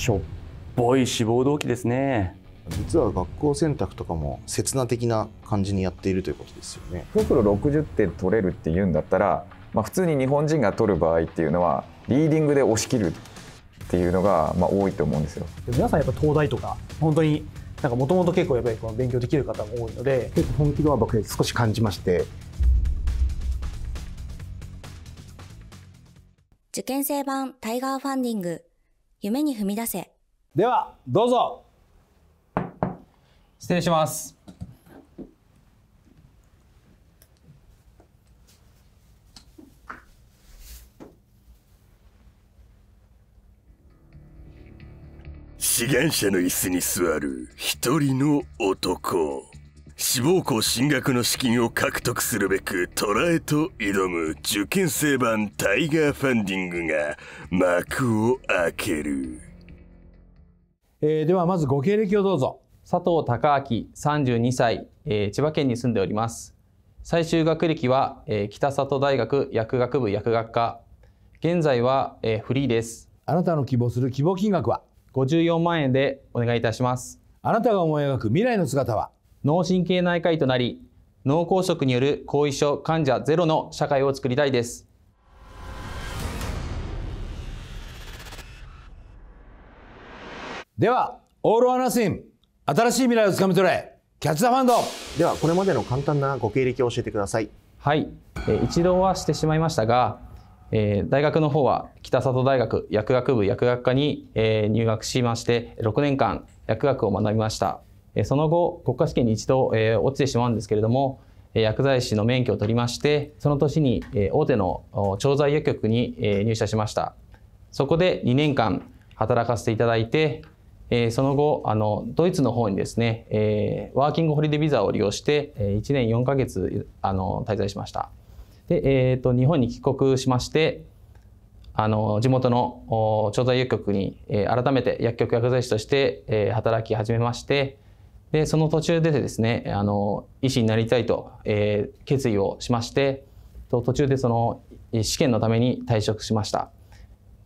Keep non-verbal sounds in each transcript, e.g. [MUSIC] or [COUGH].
しょっぽい志望動機ですね実は学校選択とかも刹那的な感じにやっているということですよねプロ60点取れるっていうんだったら、まあ、普通に日本人が取る場合っていうのはリーディングで押し切るっていうのがまあ多いと思うんですよ皆さんやっぱ東大とか本当になんかもともと結構やっぱりこの勉強できる方も多いので結構本気度は僕少し感じまして受験生版タイガーファンディング夢に踏み出せではどうぞ失礼します志願者の椅子に座る一人の男志望校進学の資金を獲得するべくトラへと挑む受験生版タイガーファンディングが幕を開ける、えー、ではまずご経歴をどうぞ佐藤孝明32歳、えー、千葉県に住んでおります最終学歴は、えー、北里大学薬学部薬学科現在は、えー、フリーですあなたの希望する希望金額は54万円でお願いいたしますあなたが思い描く未来の姿は脳神経内科医となり脳梗塞による後遺症患者ゼロの社会を作りたいですではオール・アナシン新しい未来をつかみ取れキャッチ・ザ・ファンドではこれまでの簡単なご経歴を教えてくださいはい一度はしてしまいましたがえー、大学の方は北里大学薬学部薬学科に、えー、入学しまして6年間薬学を学びましたその後、国家試験に一度、え落ちてしまうんですけれども、薬剤師の免許を取りまして、その年に大手の調剤薬局に入社しました。そこで2年間働かせていただいて、その後、あのドイツの方にですね、ワーキングホリデービザを利用して1年4ヶ月あの滞在しました。で、えーと、と日本に帰国しまして、あの地元の調剤薬局に改めて薬局薬剤師として働き始めまして、でその途中でですねあの医師になりたいと、えー、決意をしまして途中でその試験のために退職しました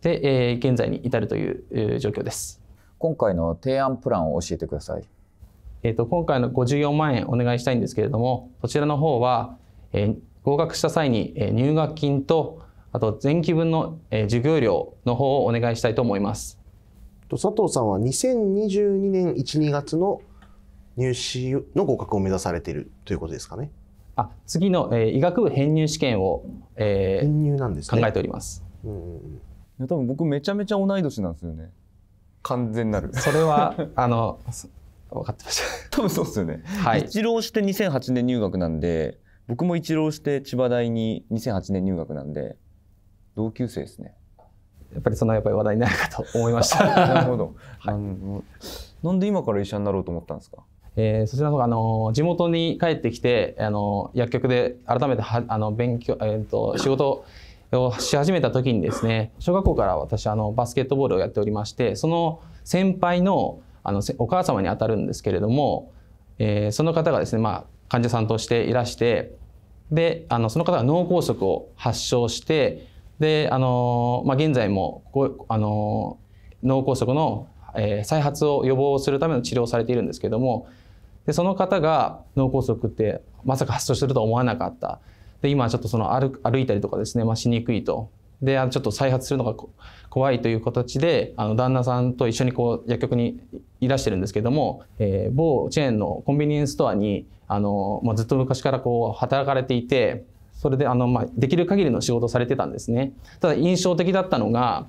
で、えー、現在に至るという状況です今回の提案プランを教えてください、えーと今回の54万円お願いしたいんですけれどもそちらの方は、えー、合格した際に入学金とあと前期分の授業料の方をお願いしたいと思います佐藤さんは2022年1、2月の入試の合格を目指されているということですかね。あ次の、えー、医学部編入試験を、えー、編入なんです、ね、考えております。うん、うん。いや多分僕めちゃめちゃ同い年なんですよね。完全なる。それは [LAUGHS] あの分かってました。[LAUGHS] 多分そうですよね。はい、一浪して2008年入学なんで、僕も一浪して千葉大に2008年入学なんで同級生ですね。やっぱりそのやっぱり話題になるかと思いました。なるほど。[LAUGHS] はい、なんで今から医者になろうと思ったんですか。えー、そちらの方があの地元に帰ってきてあの薬局で改めてはあの勉強、えーと、仕事をし始めた時にですね小学校から私あのバスケットボールをやっておりましてその先輩のあのお母様にあたるんですけれども、えー、その方がですね、まあ、患者さんとしていらしてであのその方が脳梗塞を発症してであの、まあ、現在もこあの脳梗塞の、え再発を予防するための治療をされているんですけれどもでその方が脳梗塞ってまさか発症するとは思わなかったで今ちょっとその歩歩いたりとかですね、まあ、しにくいとであのちょっと再発するのが怖いという形であの旦那さんと一緒にこう薬局にいらしてるんですけども、えー、某チェーンのコンビニエンスストアにあの、まあ、ずっと昔からこう働かれていてそれであの、まあ、できる限りの仕事をされてたんですねただ印象的だったのが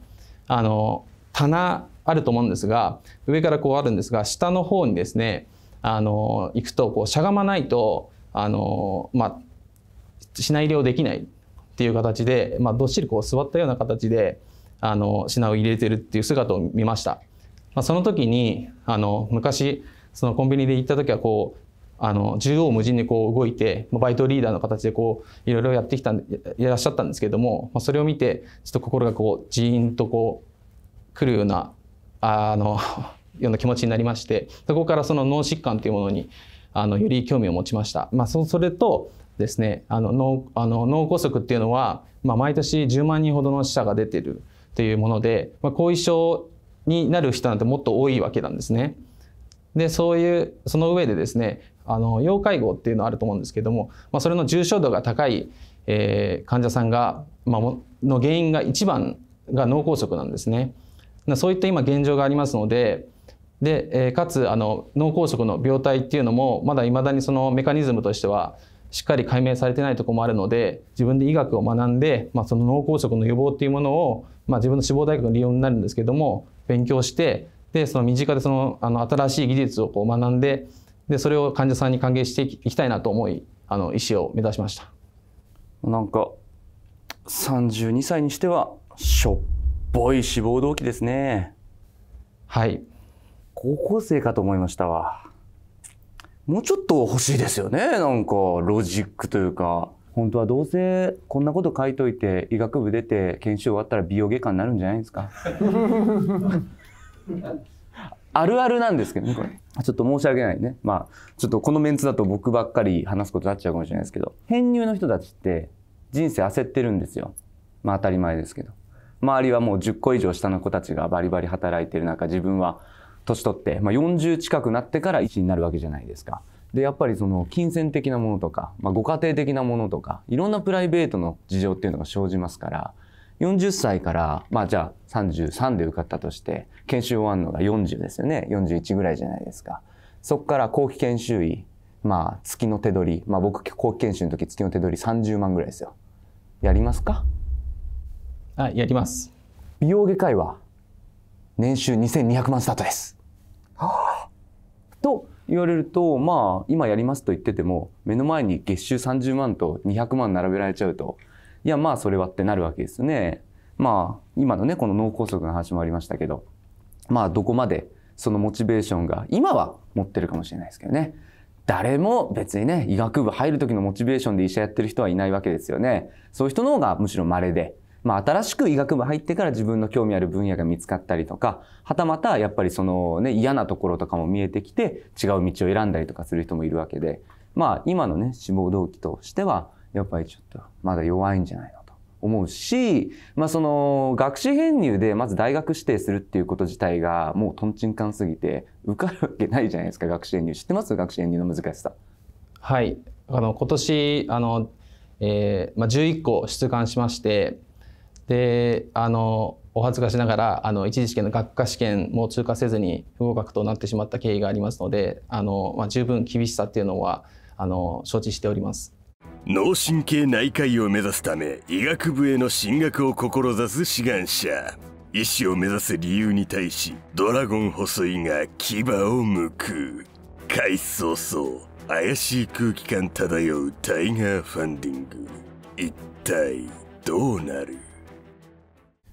あの棚あると思うんですが上からこうあるんですが下の方にですねあの行くとこうしゃがまないとあの、まあ、品入れをできないっていう形で、まあ、どっしりこう座ったような形であの品を入れてるっていう姿を見ました。まあ、その時にあの昔そのコンビニで行った時はこうあの縦横無尽にこう動いてバイトリーダーの形でこういろいろやってきたいらっしゃったんですけれども、まあ、それを見てちょっと心がこうジーンとこうくるようなあのような気持ちになりましてそこからその脳疾患というものにあのより興味を持ちました。まあ、そそれとですねあの脳あの脳梗塞っていうのは、まあ、毎年10万人ほどの死者が出てるというもので、まあ、後遺症になる人なんてもっと多いわけなんですね。でそういうその上でですねあの要介護っていうのはあると思うんですけども、まあ、それの重症度が高い、えー、患者さんが、まあ、の原因が一番が脳梗塞なんですね。そういった今現状がありますのでで、えかつあの脳梗塞の病態っていうのもまだいまだにそのメカニズムとしてはしっかり解明されてないとこもあるので自分で医学を学んで、まあ、その脳梗塞の予防っていうものを、まあ、自分の志望大学の利用になるんですけども勉強してでその身近でそのあの新しい技術をこう学んででそれを患者さんに還元していきたいなと思いあの医師を目指しましたなんか32歳にしてはしょっぽい志望動機ですねはい高校生かと思いましたわ。もうちょっと欲しいですよね。なんか、ロジックというか。本当はどうせこんなこと書いといて医学部出て研修終わったら美容外科になるんじゃないですか [LAUGHS] あるあるなんですけどねこれちょっと申し訳ないねまあちょっとこのメンツだと僕ばっかり話すことになっちゃうかもしれないですけど編入の人たちって人生焦ってるんですよまあ当たり前ですけど周りはもう10個以上下の子たちがバリバリ働いてる中自分は年取って、まあ、40近くなってから1になるわけじゃないですか。でやっぱりその金銭的なものとか、まあ、ご家庭的なものとかいろんなプライベートの事情っていうのが生じますから40歳からまあじゃあ33で受かったとして研修終わるのが40ですよね41ぐらいじゃないですか。そこから後期研修医まあ月の手取り、まあ、僕後期研修の時月の手取り30万ぐらいですよ。やりますかあやります。美容外科医は年収2200万スタートです。言われるとまあ今やりますと言ってても目の前に月収30万と200万並べられちゃうといやまあそれはってなるわけですね。まあ今のねこの脳梗塞の話もありましたけどまあどこまでそのモチベーションが今は持ってるかもしれないですけどね誰も別にね医学部入る時のモチベーションで医者やってる人はいないわけですよねそういう人の方がむしろ稀でまあ、新しく医学部入ってから自分の興味ある分野が見つかったりとか、はたまたやっぱりそのね、嫌なところとかも見えてきて、違う道を選んだりとかする人もいるわけで、まあ、今のね、志望動機としては、やっぱりちょっとまだ弱いんじゃないのと思うし、まあその学士編入でまず大学指定するっていうこと自体がもうとんちんかんすぎて受かるわけないじゃないですか学士編入知ってます学士編入の難しさ。はいあの今年あの、えーまあ、11個出願しましてであのお恥ずかしながらあの一次試験の学科試験も通過せずに不合格となってしまった経緯がありますのであの、まあ、十分厳しさっていうのはあの承知しております脳神経内科医を目指すため医学部への進学を志す志願者医師を目指す理由に対しドラゴン細井が牙を向く開始早々怪しい空気感漂うタイガーファンディング一体どうなる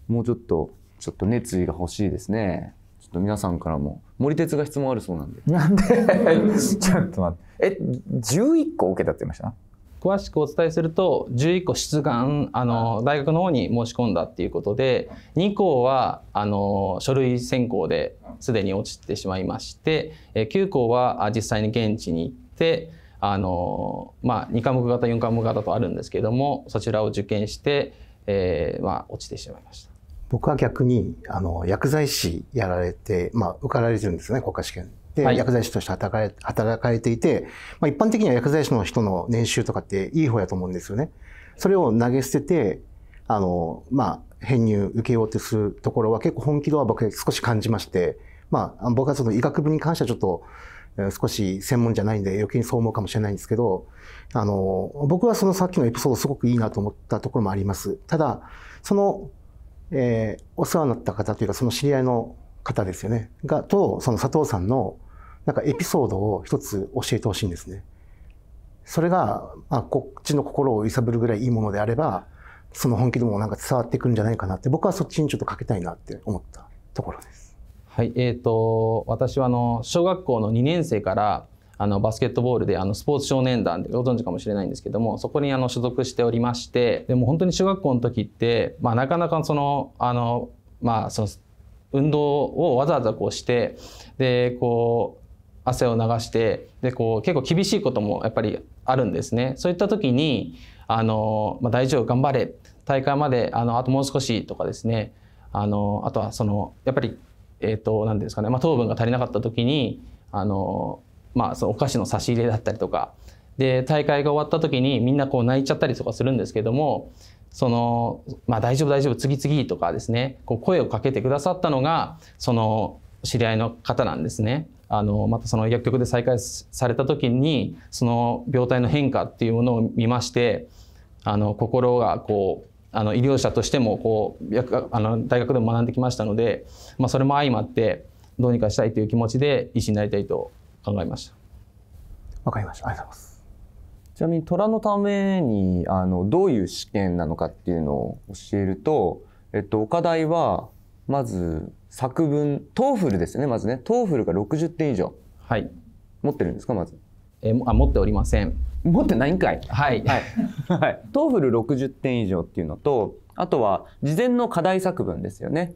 もうちょっとちょっと熱意が欲しいですねちょっと皆さんからも森哲が質問あるそうなんでなんで [LAUGHS] ちょっと待ってえ11個受けたって言いました詳しくお伝えすると11個出願あの大学の方に申し込んだっていうことで2校はあの書類選考ですでに落ちてしまいまして9校は実際に現地に行ってあの、まあ、2科目型4科目型とあるんですけれどもそちらを受験して、えーまあ、落ちてしまいました。僕は逆にあの薬剤師やられて、まあ、受かられてるんですね国家試験で、はい、薬剤師として働かれていて、まあ、一般的には薬剤師の人の年収とかっていい方やと思うんですよね。それを投げ捨ててあの、まあ、編入受けようとするところは結構本気度は僕少し感じまして、まあ、僕はその医学部に関してはちょっと少し専門じゃないんで余計にそう思うかもしれないんですけど、あの、僕はそのさっきのエピソードすごくいいなと思ったところもあります。ただ、そのえー、お世話になった方というかその知り合いの方ですよねがとその佐藤さんのなんかエピソードを一つ教えてほしいんですね。それが、まあ、こっちの心を揺さぶるぐらいいいものであればその本気でもなんか伝わってくるんじゃないかなって僕はそっちにちょっとかけたいなって思ったところです。はいえーと、と私はあの小学校の2年生からあのバスケットボールであのスポーツ少年団でご存知かもしれないんですけどもそこにあの所属しておりましてでも本当に中学校の時って、まあ、なかなかそのあの、まあ、その運動をわざわざこうしてでこう汗を流してでこう結構厳しいこともやっぱりあるんですね。そういった時にあの、まあ、大丈夫頑張れ大会まであのあともう少しとかですねあのあとはそのやっぱりえっ、ー、と何ですかね、まあ、糖分が足りなかった時にあのまあ、そのお菓子の差し入れだったりとかで大会が終わった時にみんなこう泣いちゃったりとかするんですけどもその、まあ、大丈夫大丈夫次々とかですねこう声をかけてくださったのがその知り合いの方なんですね。あのまたその薬局で再開された時にその病態の変化っていうものを見ましてあの心がこうあの医療者としてもこうあの大学でも学んできましたので、まあ、それも相まってどうにかしたいという気持ちで医師になりたいと考えましたわかりましたありがとうございますちなみに虎のためにあのどういう試験なのかっていうのを教えると、えっと、お課題はまず作文トーフルですよねまずねトーフルが60点以上はい持ってるんですかまずえー、あ持っておりません持ってないんかいはい、はいはい、トーフル60点以上っていうのとあとは事前の課題作文ですよね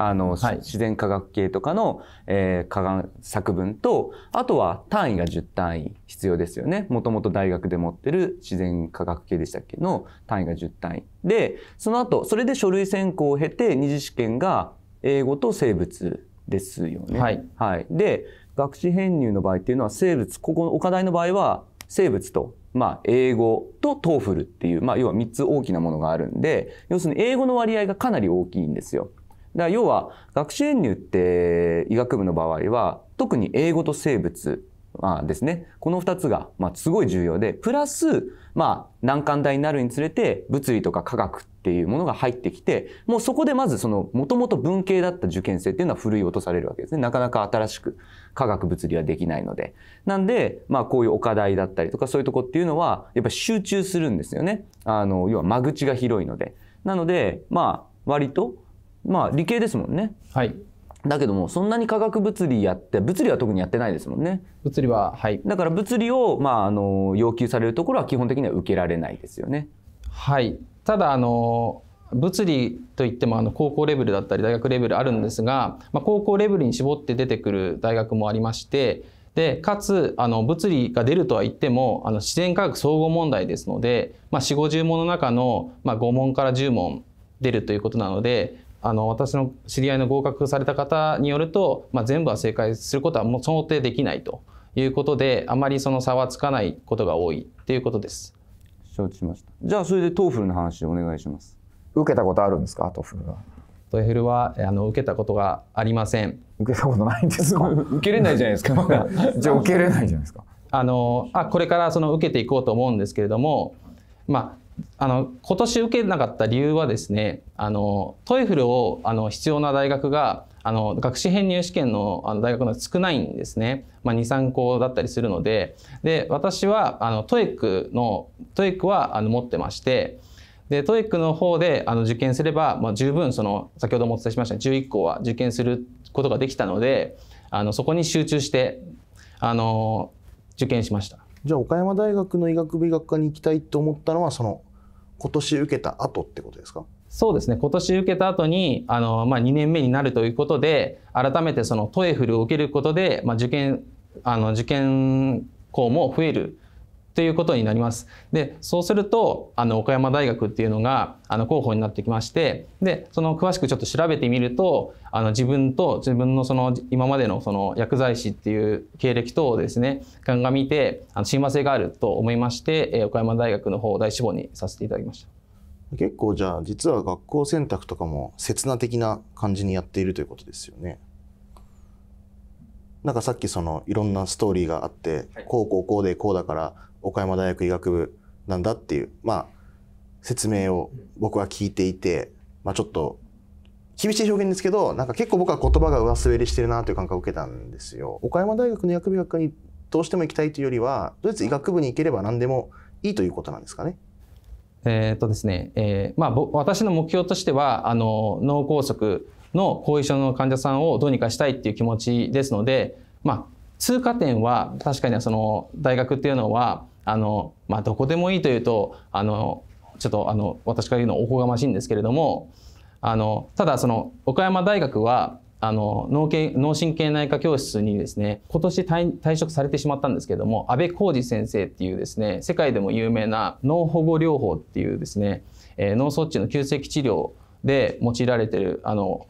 あの、はい、自然科学系とかの、えー、科学作文と、あとは単位が10単位必要ですよね。もともと大学で持ってる自然科学系でしたっけの単位が10単位。で、その後、それで書類選考を経て、二次試験が英語と生物ですよね。はい。はい、で、学士編入の場合っていうのは生物、ここの課題の場合は生物とまあ、英語とトーフルっていう、まあ、要は3つ大きなものがあるんで、要するに英語の割合がかなり大きいんですよ。だから要は学習編入って医学部の場合は特に英語と生物まあですね、この2つが、まあ、すごい重要で、プラス、まあ、難関大になるにつれて、物理とか科学っていうものが入ってきて、もうそこでまずその、もともと文系だった受験生っていうのは古い落とされるわけですね。なかなか新しく科学物理はできないので。なんで、まあ、こういう岡大だったりとか、そういうとこっていうのは、やっぱ集中するんですよね。あの、要は間口が広いので。なので、まあ、割と、まあ理系ですもんね。はい。だけどもそんなに化学物理やって物理は特にやってないですもんね物理ははいだから物理を、まあ、あの要求されるところは基本的には受けられないですよねはいただあの物理といってもあの高校レベルだったり大学レベルあるんですが、まあ、高校レベルに絞って出てくる大学もありましてでかつあの物理が出るとは言ってもあの自然科学総合問題ですので、まあ、4 5 0問の中の、まあ、5問から10問出るということなので、あの私の知り合いの合格された方によると、まあ、全部は正解することはもう想定できないということであまりその差はつかないことが多いっていうことです。承知しましたじゃあそれでトーフルの話をお願いします。受けたことあるんですかトーフルは。トーフルはあの受けたことがありません。受けたことないんですか受けれないじゃないですか。[LAUGHS] じゃあ受けれないじゃないですか。あのあこれからその受けていこうと思うんですけれども、まあ、あの今年受けなかった理由はですねあのトイフルをあの必要な大学があの学士編入試験のあの大学の少ないんですね、まあ、23校だったりするのでで私はあのトイックのトイックはあの持ってましてでトイックの方であの受験すれば、まあ、十分その先ほどもお伝えしました11校は受験することができたのであのそこに集中してあの受験しました。じゃあ岡山大学の医学部医学科に行きたいと思ったのはその今年受けた後ってことですかそうですね今年受けた後にあのまあ、2年目になるということで改めてそのトエフルを受けることで、まあ、受験あの受験校も増えるということになります。で、そうすると、あの、岡山大学っていうのが、あの、候補になってきまして、で、その詳しくちょっと調べてみると、あの、自分と自分のその、今までのその薬剤師っていう経歴等をですね、鑑みて、あの親和性があると思いまして、え岡山大学の方第一志望にさせていただきました。結構じゃあ、実は学校選択とかも、刹那的な感じにやっているということですよね。なんかさっきそのいろんなストーリーがあって、こうこうこうでこうだから岡山大学医学部なんだっていう、まあ、説明を僕は聞いていて、まあ、ちょっと厳しい表現ですけどなんか結構僕は言葉が上滑りしてるなという感覚を受けたんですよ。岡山大学の薬部学科にどうしても行きたいというよりはドイツ医学部に行ければ何でもいいということなんですかね。えー、っとですね、えー、まあ、私の目標としてはあの脳梗塞の後遺症の患者さんをどうにかしたいっていう気持ちですので、まあ、通過点は確かにその大学っていうのはあの、まあ、どこでもいいというと、あの、ちょっとあの、私から言うのおこがましいんですけれども、あの、ただその、岡山大学は、あの脳脳神経内科教室にですね今年退職されてしまったんですけれども阿部浩二先生っていうですね世界でも有名な脳保護療法っていうですね、えー、脳卒中の急性期治療で用いられてるあの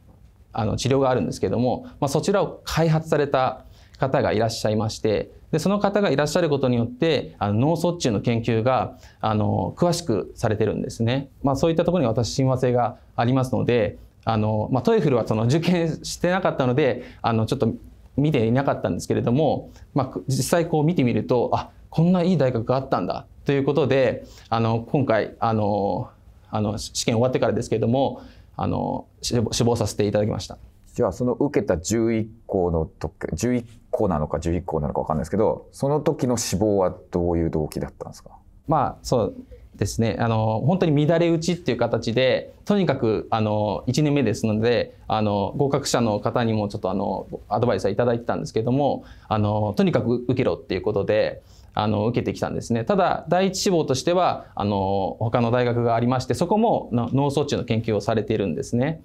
あの治療があるんですけれども、まあ、そちらを開発された方がいらっしゃいまして、で、その方がいらっしゃることによって、あの脳卒中の研究が、あの、詳しくされてるんですね。まあ、そういったところに私、親和性がありますので、あの、まあ、トイフルはその受験してなかったので、あの、ちょっと見ていなかったんですけれども、まあ、実際こう見てみると、あ、こんないい大学があったんだ、ということで、あの、今回、あの、あの、試験終わってからですけれども、あの、死亡させていただきました。じゃあその受けた11校の時11校なのか11校なのか分かんないですけどその時の死亡はどういう動機だったんですかまあそうですねあの本当に乱れ打ちっていう形でとにかくあの1年目ですのであの合格者の方にもちょっとあのアドバイスは頂いてたんですけどもあのとにかく受けろっていうことで。あの受けてきたんですねただ第一志望としてはあの他の大学がありましてそこも脳卒中の研究をされているんですね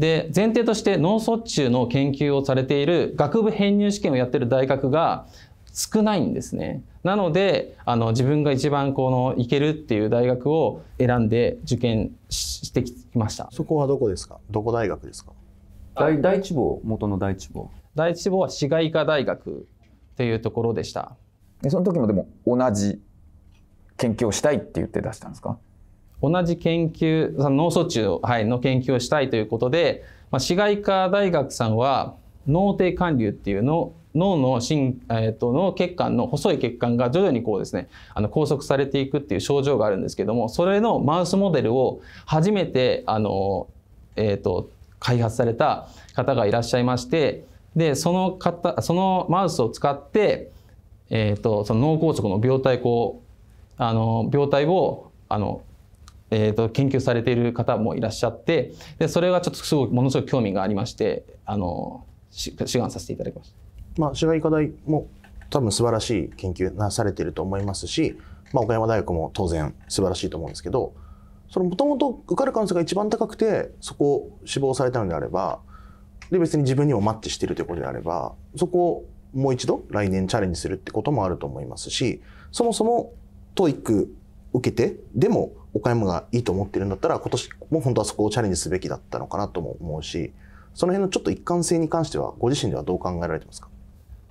で、前提として脳卒中の研究をされている学部編入試験をやってる大学が少ないんですね。なので、あの、自分が一番この行けるっていう大学を選んで受験してきました。そこはどこですかどこ大学ですか第第一望、元の第一望。第一望は市外科大学っていうところでした。でその時もでも同じ研究をしたいって言って出したんですか同じ研究その脳卒中、の研究をしたいということで、まあ、市外科大学さんは脳底管流っていうの脳のえー、と脳血管の細い血管が徐々にこうですねあの拘束されていくっていう症状があるんですけどもそれのマウスモデルを初めてあの、えー、と開発された方がいらっしゃいましてでその方そのマウスを使って、えー、とその脳梗塞の病態こうあの病態をあのえーと、研究されている方もいらっしゃってでそれがちょっとすごいものすごく興味がありましてあの志願させていただきました、まあ、白医課題も多分素晴らしい研究なされていると思いますし、まあ、岡山大学も当然素晴らしいと思うんですけどそのもともと受かる可能性が一番高くてそこを志望されたのであればで別に自分にもマッチしているということであればそこをもう一度来年チャレンジするってこともあると思いますしそもそも TOEIC 受けてでも岡山がいいと思ってるんだったら、今年も本当はそこをチャレンジすべきだったのかなとも思うし、その辺のちょっと一貫性に関しては、ご自身ではどう考えられてますか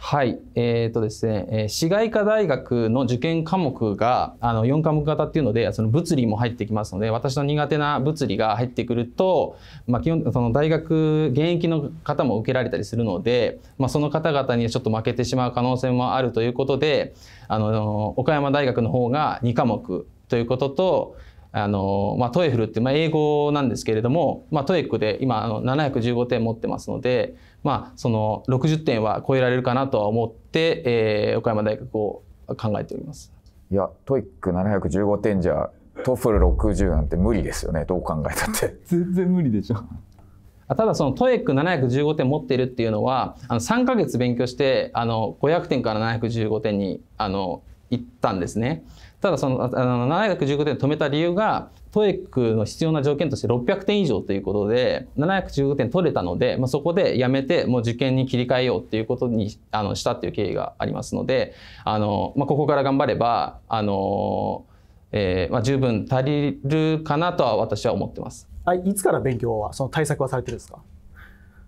はい、えーとですね、市外科大学の受験科目があの4科目型っていうのでその物理も入ってきますので私の苦手な物理が入ってくると、まあ、基本その大学現役の方も受けられたりするので、まあ、その方々にちょっと負けてしまう可能性もあるということであの岡山大学の方が2科目ということとあのまあ、トエフルって、まあ、英語なんですけれども、まあ、トエックで今あの715点持ってますので、まあ、その60点は超えられるかなとは思って、えー、岡山大学を考えておりますいやトイック715点じゃトフル60なんて無理ですよねどう考えたって全然無理でしょただそのトエック715点持っているっていうのはあの3か月勉強してあの500点から715点にあの行ったんですね。ただそのあの7 1 5点止めた理由が TOEIC の必要な条件として600点以上ということで715点取れたので、まあ、そこでやめてもう受験に切り替えようっていうことにあのしたっていう経緯がありますのであの、まあ、ここから頑張ればあの、えーまあ、十分足りるかなとは私は思ってます。あいつから勉強はその対策はされてるんですか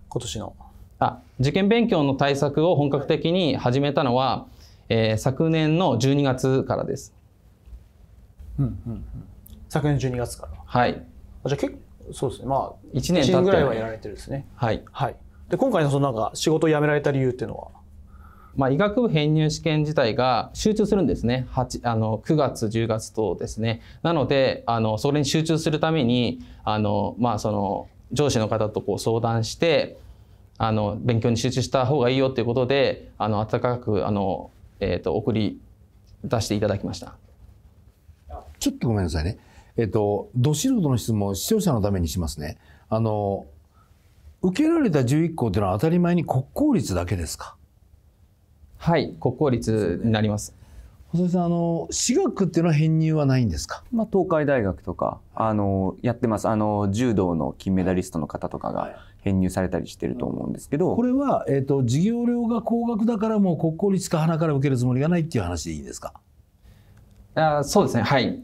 今年のあ受験勉強の対策を本格的に始めたのは、えー、昨年の12月からです。昨年12月から。はい。じゃあ結構、そうですね。まあ、1年ぐらいはやられてるですね。はい。はい。で、今回のそのなんか仕事を辞められた理由っていうのはまあ、医学部編入試験自体が集中するんですね8あの9月10月とですねなのであのそれに集中するためにあの、まあ、その上司の方とこう相談してあの勉強に集中した方がいいよということであの温かくあの、えーと送り出していただきました。ちょっとごめんなさいね。えっと、ど素人の質問、視聴者のためにしますね。あの、受けられた11校というのは当たり前に国公立だけですかはい、国公立になります。細井さんあの私学っていうのは編入はないんですか、まあ、東海大学とかあのやってますあの柔道の金メダリストの方とかが編入されたりしてると思うんですけど、これは、えーと、授業料が高額だからもう国公立か花から受けるつもりがないっていう話でいいですかあそうですねはい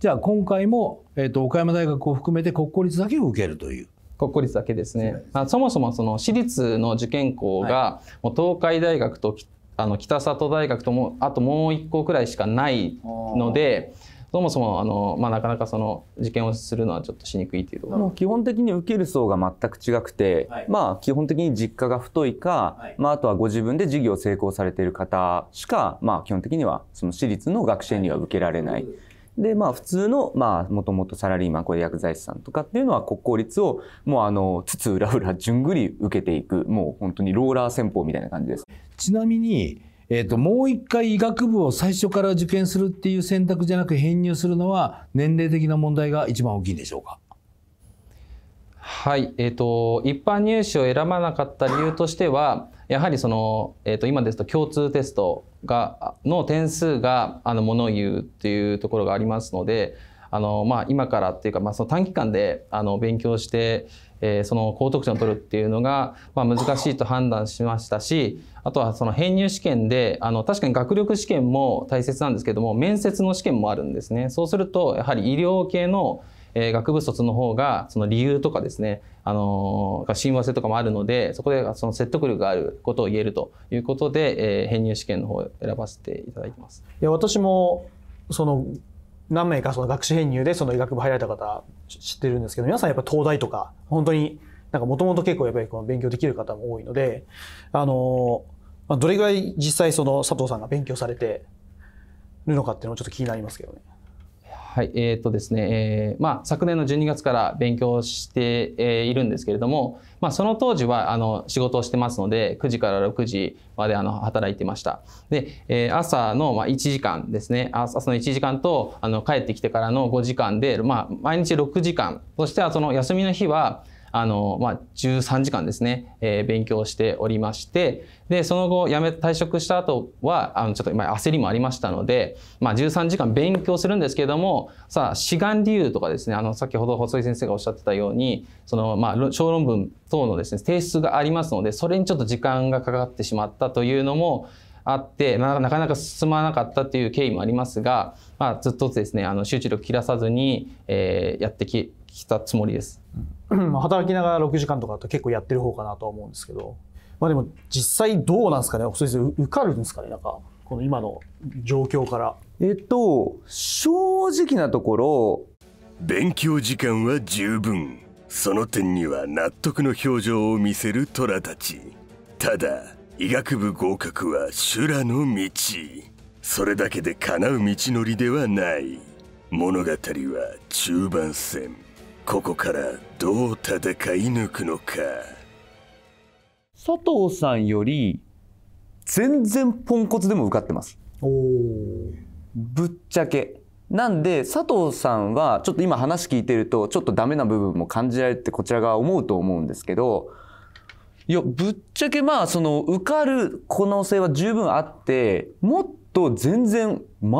じゃあ今回も、えーと、岡山大学を含めて国公立だけを受けるという。国公立だけですね。あ、そもそもその私立の受験校が、もう東海大学とあの北里大学ともあともう1校くらいしかないので。そもそもあの、まあ、なかなかその受験をするのはちょっとしにくいというところ基本的に受ける層が全く違くて、はい、まあ基本的に実家が太いか、はい、まあ、あとはご自分で授業を成功されている方しか、まあ、基本的にはその私立の学生には受けられない。はいでまあ普通のまあもともとサラリーマンこれ薬剤師さんとかっていうのは国公立をもうあのつつうらじゅんぐり受けていくもう本当にローラー戦法みたいな感じです。ちなみにえーと、もう一回医学部を最初から受験するっていう選択じゃなく編入するのは年齢的な問題が一番大きいんでしょうかはい、えーと一般入試を選ばなかった理由としてはやはりその、えー、と今ですと共通テストがの点数があのものを言うっていうところがありますのであの、まあ、今からっていうか、まあ、その短期間であの勉強して、えー、その高得点を取るっていうのが、まあ、難しいと判断しましたしあとはその編入試験であの確かに学力試験も大切なんですけども面接の試験もあるんですね。そうするとやはり医療系のえー、学部卒の方がその理由とかですね、あのー、親和性とかもあるのでそこでその説得力があることを言えるということで、えー、編入試験の方を選ばせていただいてます。いや私もその何名かその学士編入でその医学部入られた方知ってるんですけど皆さんやっぱ東大とか本当になんかもともと結構やっぱりこの勉強できる方も多いのであのどれぐらい実際その佐藤さんが勉強されてるのかっていうのもちょっと気になりますけどね。はい、えっ、ー、とですね、えー、まあ、昨年の12月から勉強して、えいるんですけれども、まあ、その当時は、あの、仕事をしてますので、9時から6時まで、あの、働いてました。で、えー、朝の、まあ、1時間ですね、朝の1時間と、あの、帰ってきてからの5時間で、まあ、毎日6時間、そして、その休みの日は、あの、まあ、13時間ですね、えー、勉強しておりまして、で、その後、辞め、退職した後は、あの、ちょっと今、焦りもありましたので、まあ、13時間勉強するんですけれども、さあ、志願理由とかですね、あの、先ほど細井先生がおっしゃってたように、その、まあ、小論文等のですね、提出がありますので、それにちょっと時間がかかってしまったというのも、あって、まあ、なかなか進まなかったという経緯もありますが、まあ、ずっとですねあの集中力切らさずに、えー、やってききたつもりです。うん働きながら6時間とかだと結構やってる方かなとは思うんですけど、まあでも実際どうなんですかね、そうで受かるんですかね、なんか、この今の状況から。えっと、正直なところ、勉強時間は十分。その点には納得の表情を見せる虎たち。ただ、医学部合格は修羅の道。それだけで叶う道のりではない。物語は中盤戦。ここからどう戦い抜くのか佐藤さんより全然ポンコツでも受かってますぶっちゃけなんで佐藤さんはちょっと今話聞いてるとちょっとダメな部分も感じられてこちら側思うと思うんですけどいやぶっちゃけまあその受かる可能性は十分あってもっと全然全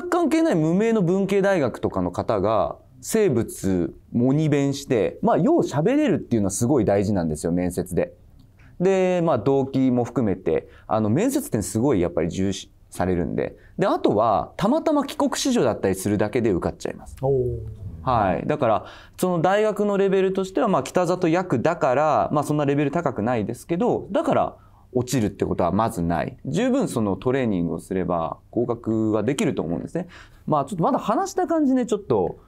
く関係ない無名の文系大学とかの方が生物も二弁して、まあ、よう喋れるっていうのはすごい大事なんですよ、面接で。で、まあ、動機も含めて、あの、面接ってすごいやっぱり重視されるんで。で、あとは、たまたま帰国子女だったりするだけで受かっちゃいます。はい。だから、その大学のレベルとしては、まあ、北里役だから、まあ、そんなレベル高くないですけど、だから、落ちるってことはまずない。十分そのトレーニングをすれば合格はできると思うんですね。まあちょっとまだ話した感じね、ちょっと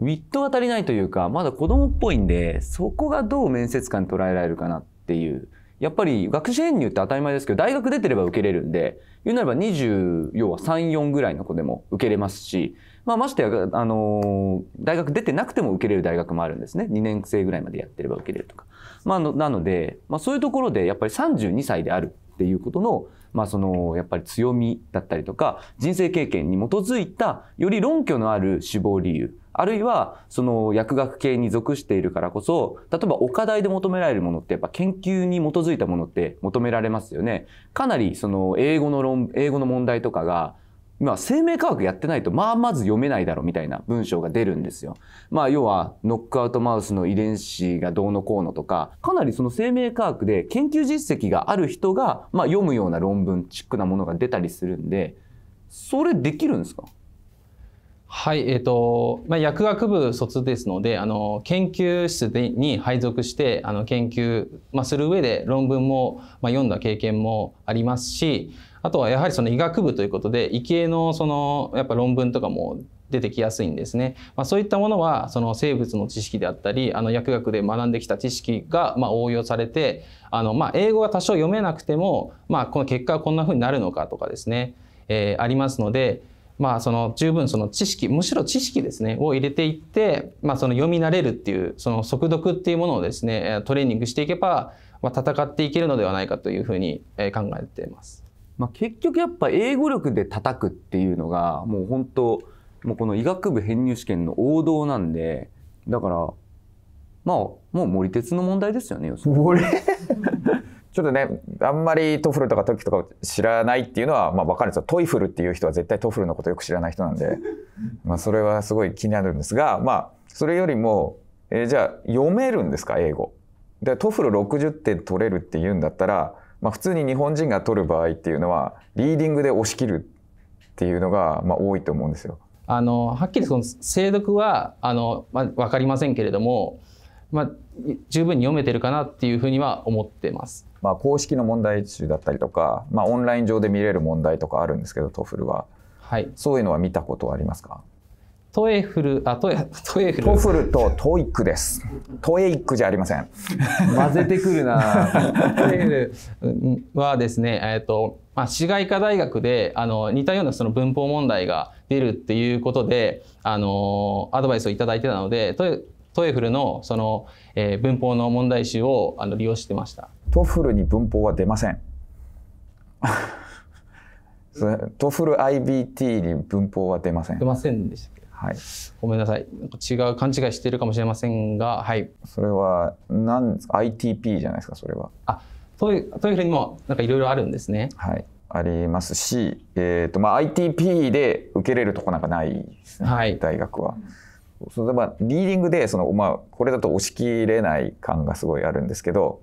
ウィットが足りないというか、まだ子供っぽいんで、そこがどう面接官に捉えられるかなっていう。やっぱり学士編入って当たり前ですけど、大学出てれば受けれるんで、言うなれば20、要は3、4ぐらいの子でも受けれますし、まあ、ましてや、あのー、大学出てなくても受けれる大学もあるんですね。2年生ぐらいまでやってれば受けれるとか。まあ、なので、まあ、そういうところで、やっぱり32歳であるっていうことの、まあ、その、やっぱり強みだったりとか、人生経験に基づいた、より論拠のある志望理由、あるいは、その薬学系に属しているからこそ、例えばお課題で求められるものって、やっぱ研究に基づいたものって求められますよね。かなり、その、英語の論、英語の問題とかが、まあ、生命科学やってないと、まあ、まず読めないだろうみたいな文章が出るんですよ。まあ、要は、ノックアウトマウスの遺伝子がどうのこうのとか、かなりその生命科学で研究実績がある人が、まあ、読むような論文チックなものが出たりするんで、それできるんですかはい、えっ、ー、と、まあ、薬学部卒ですので、あの、研究室でに配属して、あの、研究、まあ、する上で論文も、まあ、読んだ経験もありますし、あとはやはりその医学部ということで、医系のその、やっぱ論文とかも出てきやすいんですね。まあ、そういったものは、その生物の知識であったり、あの薬学で学んできた知識がま応用されて、あのま英語が多少読めなくても、まあ、この結果はこんなふうになるのかとかですね、えー、ありますので、まあ、その十分その知識むしろ知識ですねを入れていって、まあ、その読み慣れるっていうその速読っていうものをですねトレーニングしていけば、まあ、戦っていけるのではないかというふうに考えています。まあ、結局やっぱ英語力で叩くっていうのがもう本当もうこの医学部編入試験の王道なんでだからまあもう森鉄の問題ですよねに。ちょっとね、あんまりトフルとかトキとか知らないっていうのは、まあわかるんですよ。トイフルっていう人は絶対トフルのことよく知らない人なんで、[LAUGHS] まあそれはすごい気になるんですが、まあ、それよりも、えー、じゃあ読めるんですか、英語。で、トフル60点取れるっていうんだったら、まあ普通に日本人が取る場合っていうのは、リーディングで押し切るっていうのが、まあ多いと思うんですよ。あの、はっきりその精読は、あの、まあわかりませんけれども、まあ、十分に読めてるかなっていうふうには思ってます。まあ、公式の問題集だったりとか、まあ、オンライン上で見れる問題とかあるんですけどトフルは、はい、そういうのは見たことはありますかトエフル、あ、トエ、トエフル。トフルとトイックです。トエイックじゃありません。混ぜてくるな。[LAUGHS] トエフルはですね、えっ、ー、と、まあ、市外科大学で、あの、似たようなその文法問題が出るっていうことで、あの、アドバイスを頂いてたので、トエ、トエフルのその、えー、文法の問題集をあの利用してました。トフルに文法は出ません [LAUGHS] トフル IBT に文法は出ません出ませんでしたはい、ごめんなさい違う勘違いしているかもしれませんが、はい、それは何 ITP じゃないですかそれはあそういうそういうふうにもなんかいろいろあるんですねはいありますし、えーとまあ、ITP で受けれるとこなんかないですね、はい、大学は。それでまあリーディングでその、まあ、これだと押し切れない感がすごいあるんですけど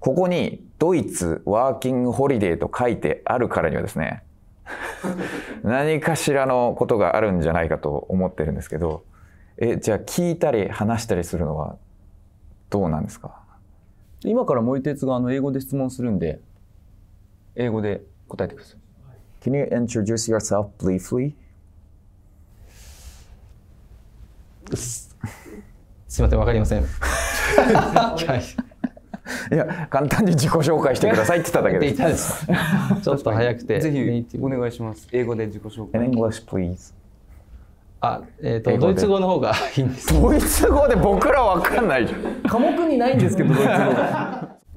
ここにドイツワーキングホリデーと書いてあるからにはですね [LAUGHS] 何かしらのことがあるんじゃないかと思ってるんですけどえじゃあ聞いたり話したりするのはどうなんですか今から森哲があの英語で質問するんで英語で答えてください。Can you introduce yourself briefly? すみ [LAUGHS] ません、わかりません。[LAUGHS] はい [LAUGHS] いや簡単に自己紹介してくださいって言っただけです。ちょっと早くて。[LAUGHS] ぜひお願いします。英語で自己紹介。English, please. あ、えっ、ー、とドイツ語の方がいいんです。ドイツ語で僕らわかんないじゃん。[LAUGHS] 科目にないんですけどドイツ語。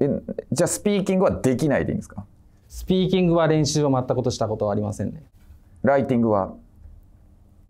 え、じゃあスピーキングはできないでいいんですか。スピーキングは練習を全くしたことはありませんね。ライティングは。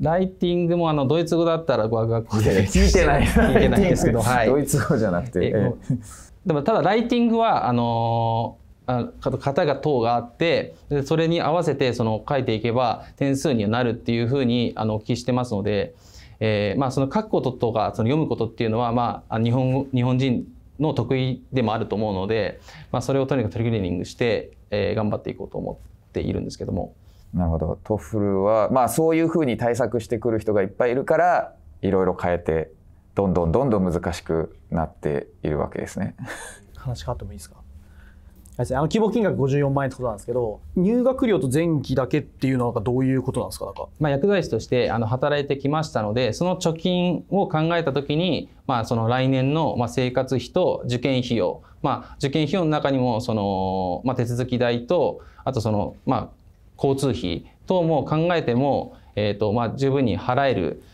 ライティングもあのドイツ語だったら学校で聞いてない聞いてないですけど、はい、ドイツ語じゃなくて、えー、でもただライティングはあの型が等があってそれに合わせてその書いていけば点数にはなるっていうふうにあのお聞きしてますので、えー、まあその書くこととかその読むことっていうのはまあ日本日本人の得意でもあると思うので、まあ、それをとにかくトリクリーニングして、えー、頑張っていこうと思っているんですけども。なるほどトフルは、まあ、そういうふうに対策してくる人がいっぱいいるからいろいろ変えてどんどんどんどん難しくなっているわけですね話変わってもいいですかあの希望金額54万円ってことなんですけど入学料と前期だけっていうのはどういうことなんですかなんか、まあ、薬剤師としてあの働いてきましたのでその貯金を考えた時に、まあ、その来年の生活費と受験費用、まあ、受験費用の中にもその、まあ、手続き代とあとその、まあ、交通費等も考えても、えーとまあ、十分に払える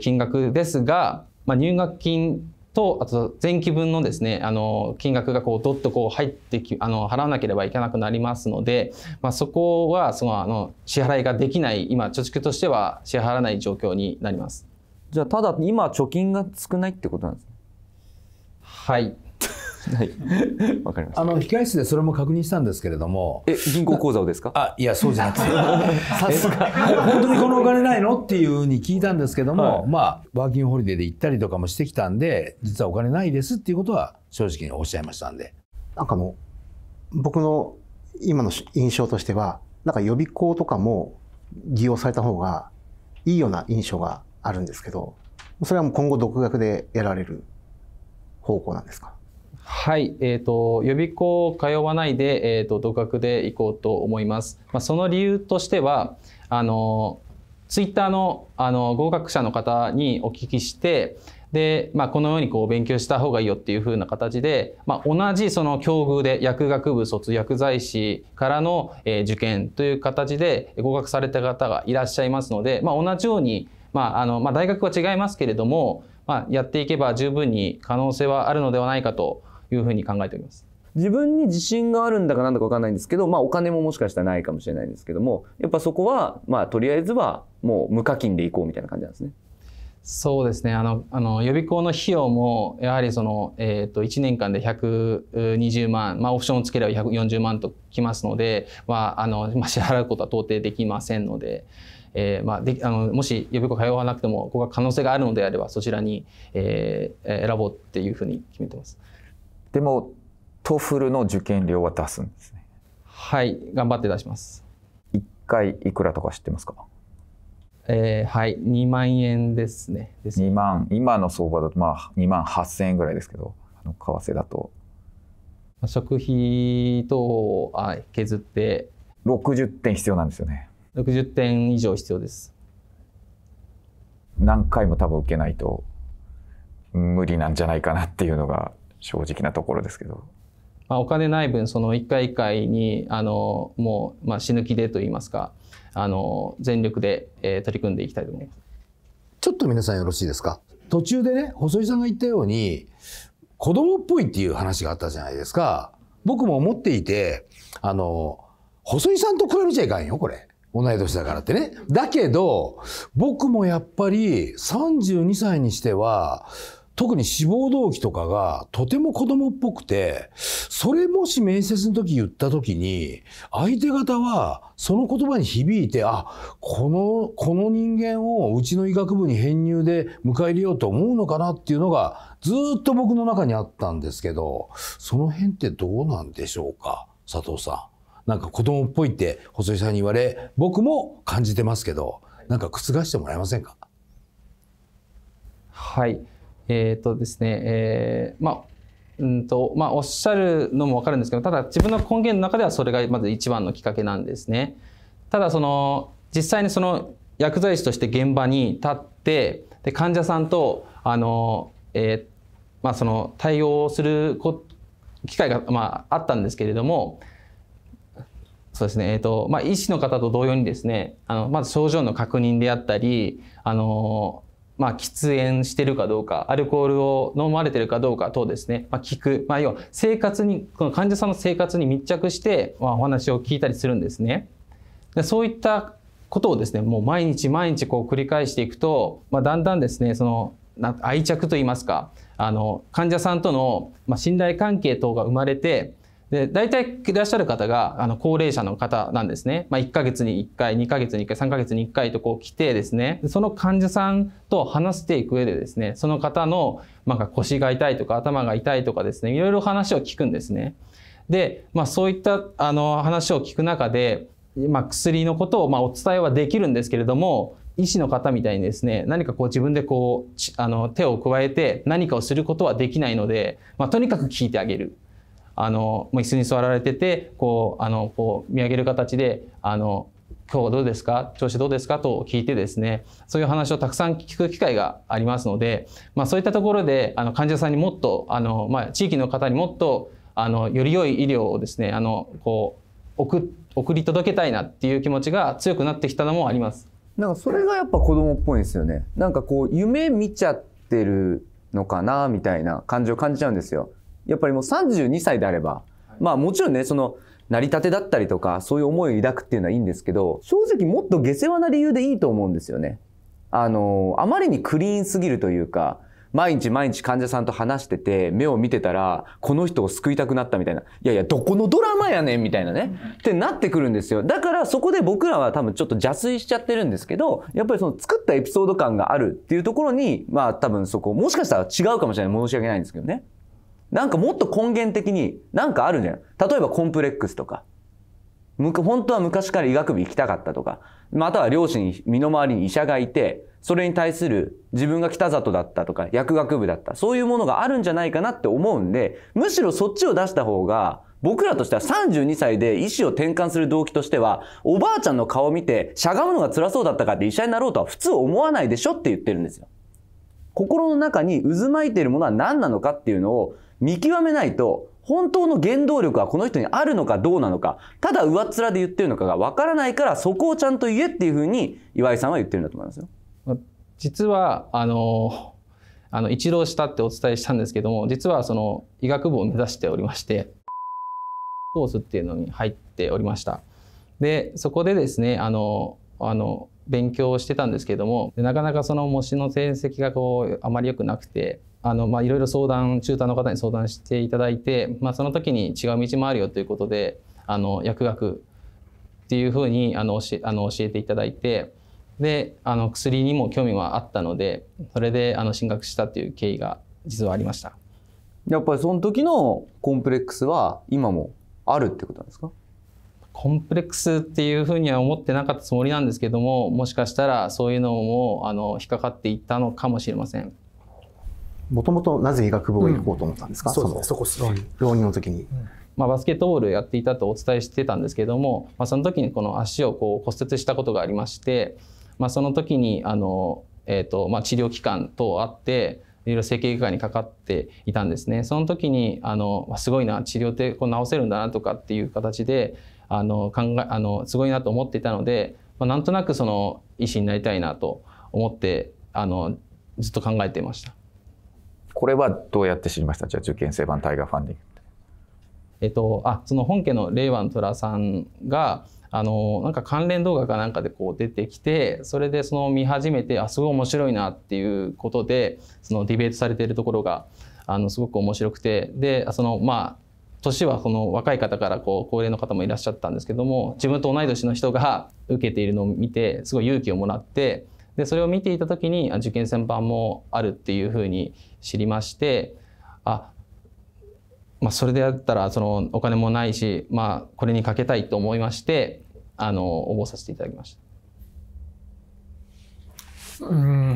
金額ですがまあ、入学金とあと前期分のですねあの金額がこうどっとこう入ってきあの払わなければいけなくなりますので、まあ、そこはそのあの支払いができない今貯蓄としては支払わない状況になりますじゃあただ今貯金が少ないってことなんですかはいはい。[LAUGHS] わかりました。あの、控室でそれも確認したんですけれども。え、銀行口座をですかあ、いや、そうじゃなくて。[LAUGHS] さすが。本当にこのお金ないのっていうふうに聞いたんですけども、はい、まあ、ワーキングホリデーで行ったりとかもしてきたんで、実はお金ないですっていうことは正直におっしゃいましたんで。なんかの、僕の今の印象としては、なんか予備校とかも利用された方がいいような印象があるんですけど、それはもう今後独学でやられる方向なんですかはい、えーと、予備校通わないで、えーと、独学で行こうと思います。まあ、その理由としてはあのツイッターのあの合格者の方にお聞きしてで、まあ、このようにこう勉強した方がいいよっていう風な形で、まあ、同じその境遇で薬学部卒薬剤師からの、え受験という形で合格された方がいらっしゃいますので、まあ、同じように、まあのま大学は違いますけれども、まやっていけば十分に可能性はあるのではないかというふうに考えております。自分に自信があるんだかなんだかわかんないんですけど、まあお金ももしかしたらないかもしれないんですけども、やっぱそこは、まあとりあえずはもう無課金でいこうみたいな感じなんですね。そうですね。あの、あの予備校の費用も、やはりその、えっ、ー、と、1年間で120万、まあオプションをつければ140万ときますので、まあ、あの、まあ、支払うことは到底できませんので、えーまあ、であのもし予備校通わなくてもここが可能性があるのであればそちらに、えー、選ぼうっていうふうに決めてます。でも、トフルの受験料は出すんですね。はい、頑張って出します。一回いくらとか知ってますかえー、はい、二万円ですね。二万、今の相場だと、まあ、二万八千円ぐらいですけど、あの為替だと。食費と、あ、削って。六十点必要なんですよね。六十点以上必要です。何回も多分受けないと無理なんじゃないかなっていうのが正直なところですけど。まあ、お金ない分その一回一回にあのもう、まあ、死ぬ気でといいますかあの全力で、えー、取り組んでいきたいと思いますちょっと皆さんよろしいですか途中でね細井さんが言ったように子供っぽいっていう話があったじゃないですか僕も思っていてあの細井さんと比べちゃいかんよこれ同い年だからってねだけど僕もやっぱり32歳にしては特に志望動機とかがとても子供っぽくて、それもし面接の時言った時に、相手方はその言葉に響いて、あ、この、この人間をうちの医学部に編入で迎え入れようと思うのかなっていうのがずっと僕の中にあったんですけど、その辺ってどうなんでしょうか、佐藤さん。なんか子供っぽいって細井さんに言われ、僕も感じてますけど、なんか覆してもらえませんかはい。えっ、ー、とですね、えー、まあ、うんとまあ、おっしゃるのもわかるんですけどただ自分の根源の中ではそれがまず一番のきっかけなんですね。ただその実際にその薬剤師として現場に立ってで患者さんとあの、えーまあ、その対応する機会が、まあ、あったんですけれどもそうですね、えーとまあ、医師の方と同様にですねあのまず症状の確認であったりあのまあ、喫煙してるかどうか、アルコールを飲まれてるかどうか等ですね、まあ、聞く、まあ、要は生活に、この患者さんの生活に密着して、まあ、お話を聞いたりするんですね。でそういったことをですね、もう毎日毎日こう繰り返していくと、まあ、だんだんですね、その愛着といいますか、あの患者さんとの、まあ、信頼関係等が生まれて、で、大体いらっしゃる方が、あの、高齢者の方なんですね。まあ、1ヶ月に1回、2ヶ月に1回、3ヶ月に1回とこう来てですね、その患者さんと話していく上でですね、その方の、なんか腰が痛いとか頭が痛いとかですね、いろいろ話を聞くんですね。で、まあ、そういった、あの、話を聞く中で、まあ、薬のことを、まあ、お伝えはできるんですけれども、医師の方みたいにですね、何かこう自分でこう、あの、手を加えて何かをすることはできないので、まあ、とにかく聞いてあげる。あの椅子に座られててこうあのこう見上げる形であの今日どうですか調子どうですかと聞いてですね、そういう話をたくさん聞く機会がありますので、まあそういったところで、あの患者さんにもっと、あの、まあ地域の方にもっと、あの、より良い医療をですね、あの、こう、送、送り届けたいなっていう気持ちが強くなってきたのもあります。なんかそれがやっぱ子供っぽいんですよね。なんかこう、夢見ちゃってるのかなみたいな感じを感じちゃうんですよ。やっぱりもう32歳であれば、まあもちろんね、その、成り立てだったりとか、そういう思いを抱くっていうのはいいんですけど、正直もっと下世話な理由でいいと思うんですよね。あの、あまりにクリーンすぎるというか、毎日毎日患者さんと話してて、目を見てたら、この人を救いたくなったみたいな。いやいや、どこのドラマやねんみたいなね。ってなってくるんですよ。だからそこで僕らは多分ちょっと邪推しちゃってるんですけど、やっぱりその作ったエピソード感があるっていうところに、まあ多分そこ、もしかしたら違うかもしれない。申し訳ないんですけどね。なんかもっと根源的になんかあるんじゃない例えばコンプレックスとか。本当は昔から医学部行きたかったとか、または両親、身の回りに医者がいて、それに対する自分が北里だったとか、薬学部だった、そういうものがあるんじゃないかなって思うんで、むしろそっちを出した方が、僕らとしては32歳で医師を転換する動機としては、おばあちゃんの顔を見て、しゃがむのが辛そうだったかって医者になろうとは普通思わないでしょって言ってるんですよ。心の中に渦巻いているものは何なのかっていうのを見極めないと、本当の原動力はこの人にあるのかどうなのか、ただ上っ面で言ってるのかがわからないから、そこをちゃんと言えっていうふうに岩井さんは言ってるんだと思いますよ。実は、あの、あの一浪したってお伝えしたんですけども、実はその医学部を目指しておりまして、コースっていうのに入っておりました。で、そこでですね、あの、あの、勉強してたんですけども、なかなかその模試の成績がこう、あまり良くなくて、あのまあいろいろ相談中ューの方に相談していただいて、まあ、その時に違う道もあるよということであの薬学っていうふうにあの教えあの教えていただいてであの薬にも興味はあったのでそれであの進学したっていう経緯が実はありましたやっぱりその時のコンプレックスは今もあるってことなんですかコンプレックスっていうふうには思ってなかったつもりなんですけどももしかしたらそういうのもあの引っかかっていったのかもしれません。もともとなぜ医学部行こうと思ったんですか、うん、そそこ浪人の時に、まあ、バスケットボールやっていたとお伝えしてたんですけども、まあ、その時にこの足をこう骨折したことがありまして、まあ、その時にあの、えーとまあ、治療期間等あっていろいろ整形外科にかかっていたんですねその時にあのすごいな治療ってこう治せるんだなとかっていう形であの考えあのすごいなと思っていたので、まあ、なんとなくその医師になりたいなと思ってあのずっと考えていました。これはどうやって知りましたじゃあ受験生版タイガーファンディングえっと、あその本家の令和の虎さんがあのなんか関連動画かなんかでこう出てきてそれでその見始めてあすごい面白いなっていうことでそのディベートされているところがあのすごく面白くてでそのまあ年はその若い方からこう高齢の方もいらっしゃったんですけども自分と同い年の人が受けているのを見てすごい勇気をもらってでそれを見ていた時に受験戦版もあるっていうふうに知りましてあまあ、それであったらそのお金もないし、まあ、これにかけたいと思いましてあの応募させていただきました。うん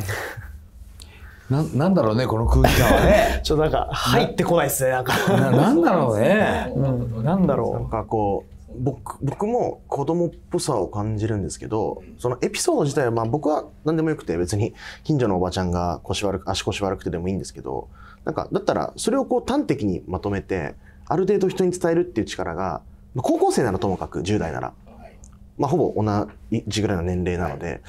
ななんだろうねこの空気感はね [LAUGHS] ちょっとなんか入ってこないですねなんかななんだろうね、うん、なんだろうなんかこう僕僕も子供っぽさを感じるんですけどそのエピソード自体はまあ僕は何でもよくて別に近所のおばちゃんが腰悪く足腰悪くてでもいいんですけどなんかだったらそれをこう端的にまとめてある程度人に伝えるっていう力が高校生ならともかく10代なら、まあ、ほぼ同じぐらいの年齢なので、はい、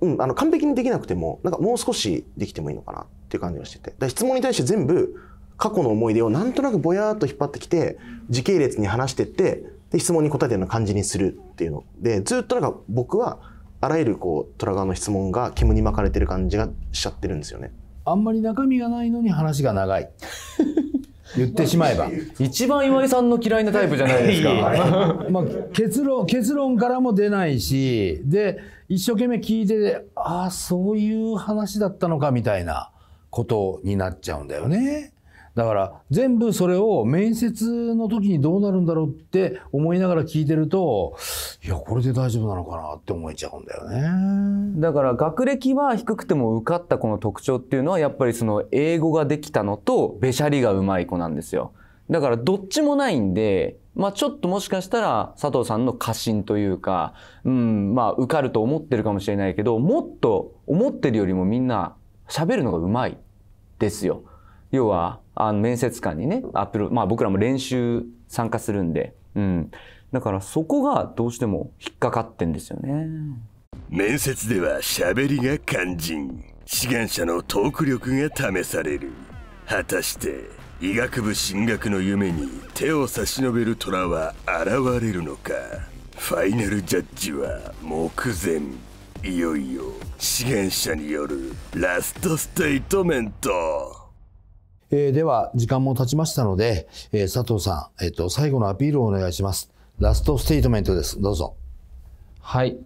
うん、あの完璧にできなくてもなんかもう少しできてもいいのかなっていう感じがしてて質問に対して全部過去の思い出をなんとなくぼやっと引っ張ってきて時系列に話してってで質問に答えてるような感じにするっていうのでずっとなんか僕はあらゆるこう虎側の質問が煙に巻かれてる感じがしちゃってるんですよね。あんまり中身がないのに話が長い [LAUGHS] 言ってしまえば一番岩井さんの嫌いなタイプじゃないですか、[LAUGHS] まあ、結論結論からも出ないしで一生懸命聞いてああそういう話だったのかみたいなことになっちゃうんだよね。だから全部それを面接の時にどうなるんだろうって思いながら聞いてるといやこれで大丈夫なのかなって思えちゃうんだよねだから学歴は低くても受かった子の特徴っていうのはやっぱりその英語ができたのとべしゃりがうまい子なんですよだからどっちもないんでまあ、ちょっともしかしたら佐藤さんの過信というか、うん、まあ受かると思ってるかもしれないけど、もっと思ってるよりもみんな喋るのがうまいですよ。要はあの面接官にね、アップル、まあ僕らも練習参加するんで、うん。だからそこがどうしても引っかかってんですよね。面接では喋りが肝心。志願者のトーク力が試される。果たして医学部進学の夢に手を差し伸べる虎は現れるのか。ファイナルジャッジは目前。いよいよ、資源者によるラストステートメント。えー、では、時間も経ちましたので、えー、佐藤さん、えっ、ー、と、最後のアピールをお願いします。ラストステートメントです。どうぞ。はい。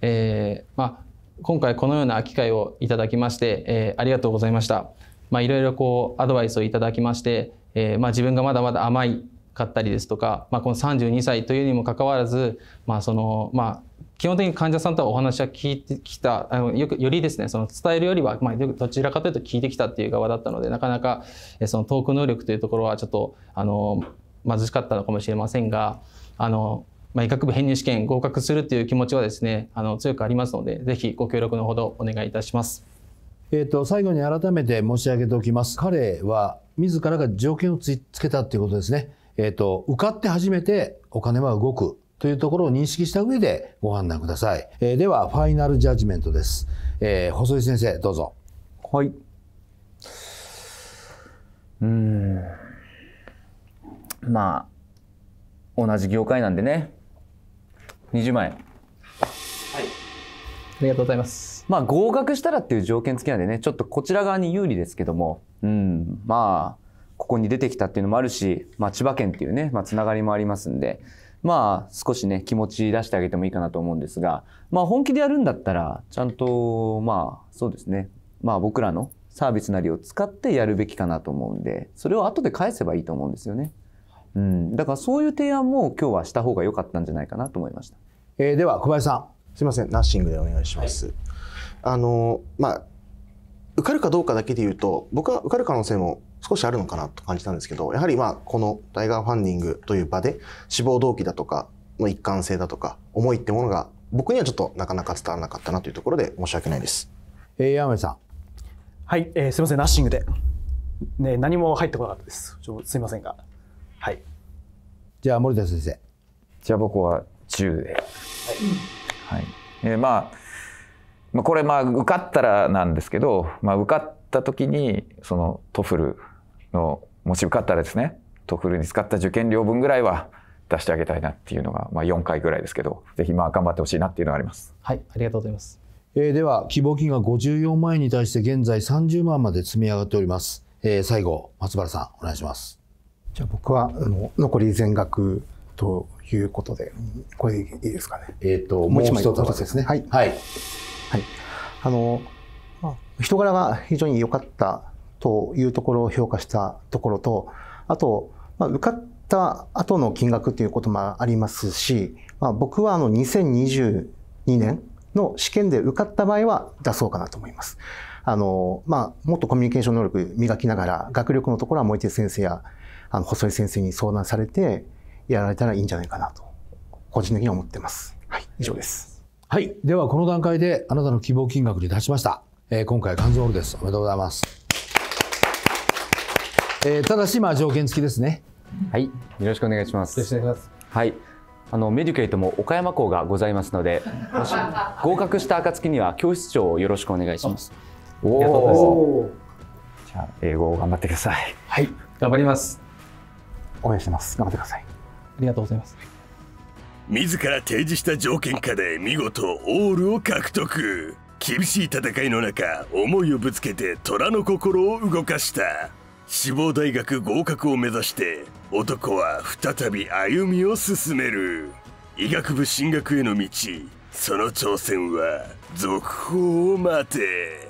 えー、まあ、今回このような機会をいただきまして、えー、ありがとうございました。まあ、いろいろこう、アドバイスをいただきまして、えー、まあ、自分がまだまだ甘いかったりですとか、まあ、この32歳というにもかかわらず、まあ、その、まあ、基本的に患者さんとはお話は聞いてきた、あのよくよりですね、その伝えるよりは、まあ、どちらかというと聞いてきたっていう側だったので、なかなかそのトーク能力というところはちょっとあの貧しかったのかもしれませんが、あのまあ、医学部編入試験合格するという気持ちはですね、あの強くありますので、ぜひご協力のほどお願いいたします。えーと、最後に改めて申し上げておきます。彼は自らが条件をつけたということですね。えーと受かって初めてお金は動くというところを認識した上でご判断ください。えー、では、ファイナルジャッジメントです。えー、細井先生、どうぞ。はい。うん。まあ、同じ業界なんでね。20万円。はい。ありがとうございます。まあ、合格したらっていう条件付きなんでね、ちょっとこちら側に有利ですけども、うん、まあ、ここに出てきたっていうのもあるし、まあ、千葉県っていうね、まあ、つながりもありますんで、まあ少しね気持ち出してあげてもいいかなと思うんですが、まあ、本気でやるんだったらちゃんとまあそうですね、まあ、僕らのサービスなりを使ってやるべきかなと思うんでそれを後で返せばいいと思うんですよね。うん、だからそういう提案も今日はした方が良かったんじゃないかなと思いました。えー、では小林さんすいませんナッシングでお願いします。はい、あのまあ受かるかどうかだけで言うと僕は受かる可能性も少しあるのかなと感じたんですけどやはりまあこのタイガーファンディングという場で志望動機だとかの一貫性だとか思いってものが僕にはちょっとなかなか伝わらなかったなというところで申し訳ないです。えー、山部さん。はい、えー、すみません、ナッシングで。ね、何も入ってこなかったです。ちょすみませんが。はい。じゃあ、森田先生。じゃあ、僕は10で。はい。はい、えー、まあ、まあ、これ、まあ、受かったらなんですけど、まあ、受かった時に、その、トフルの、もし受かったらですね、トフルに使った受験料分ぐらいは出してあげたいなっていうのが、まあ、4回ぐらいですけど、ぜひまあ頑張ってほしいなっていうのがあります。はい、ありがとうございます。えー、では、希望金額54万円に対して現在30万まで積み上がっております。えー、最後、松原さん、お願いします。じゃあ僕は、あの、残り全額ということで、これでいいですかね。えっ、ー、と、もう一枚ですね。はい。はい。はい。あの、人柄が非常に良かったというところを評価したところと、あと、まあ、受かった後の金額ということもありますし、まあ、僕はあの2022年の試験で受かった場合は出そうかなと思います。あの、まあ、もっとコミュニケーション能力磨きながら、学力のところは森手先生やあの細井先生に相談されてやられたらいいんじゃないかなと、個人的には思ってます。はい、以上です。はい、ではこの段階であなたの希望金額に達しました。えー、今回肝臓です。おめでとうございます。えー、ただしまあ条件付きですねはいよろしくお願いしますよろしくお願いしますはいあのメディケイトも岡山校がございますので [LAUGHS] 合格した暁には教室長をよろしくお願いしますおおじゃあ英語を頑張ってくださいはい頑張ります応援してます頑張ってくださいありがとうございます自ら提示した条件下で見事オールを獲得厳しい戦いの中思いをぶつけて虎の心を動かした志望大学合格を目指して男は再び歩みを進める医学部進学への道その挑戦は続報を待て